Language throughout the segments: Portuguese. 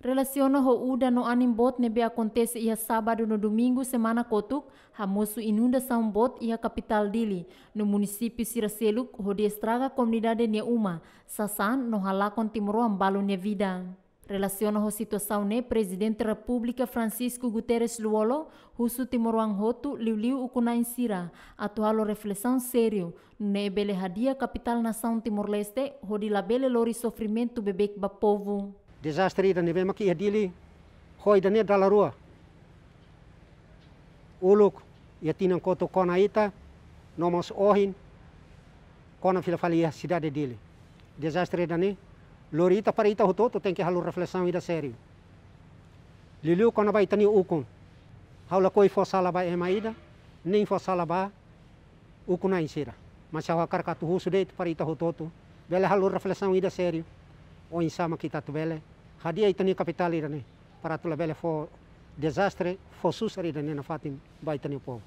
Relaciona ho uda no anim bot nebe acontece ia sábado no domingo semana kotuk, hamoso inundação bot ia capital dili, no município Siraceluk ho estraga comunidade ne uma, sasan no halakon timro ambalo ne vida. Relaciona ho situação ne presidente República Francisco Guterres Luolo, husu timoroang hotu liu-liu ukuna em Sira, atualo reflexão sério, ne hadia capital nação Timor-Leste, ho dilabele lori sofrimento bebek ba povo desastre que é dili adili da da dalarua uluk ia tinang koto kona ita nomos ohin cona fila falia cidade dele desastre dan lorita para ita hototo tem que halu reflexão ida sério liliu kona vai tani ukun haula koi fosala bai emaida nem fosala ba ukuna insira mas a karkatu husu deit para ita hototo bela halu reflexão ida sério ou insama kita tu bela hadiah itani kapital irani para tula for fo desastre fo susari irani na fatim baitani Inunda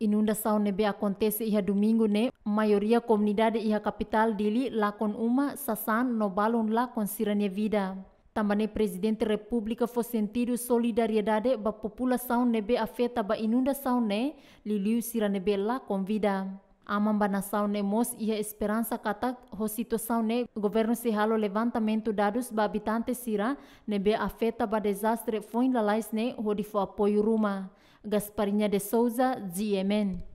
Inundação nebe acontece ia domingo ne, mayoria comunidade ia kapital dili lacon uma sasan no balon lacon sirane vida. Tambane presidente Republika fo sentido solidariedade ba população nebe afeta ba inundação ne, liliu sirane siranebe lakon vida. Amamba nação ne mos e a esperança kata ho situação ne governo se halo levantamento dados ba habitante sira ne be afeta ba desastre foi lalais ne ho difo apoio ruma. Gasparinha de Souza, GMN.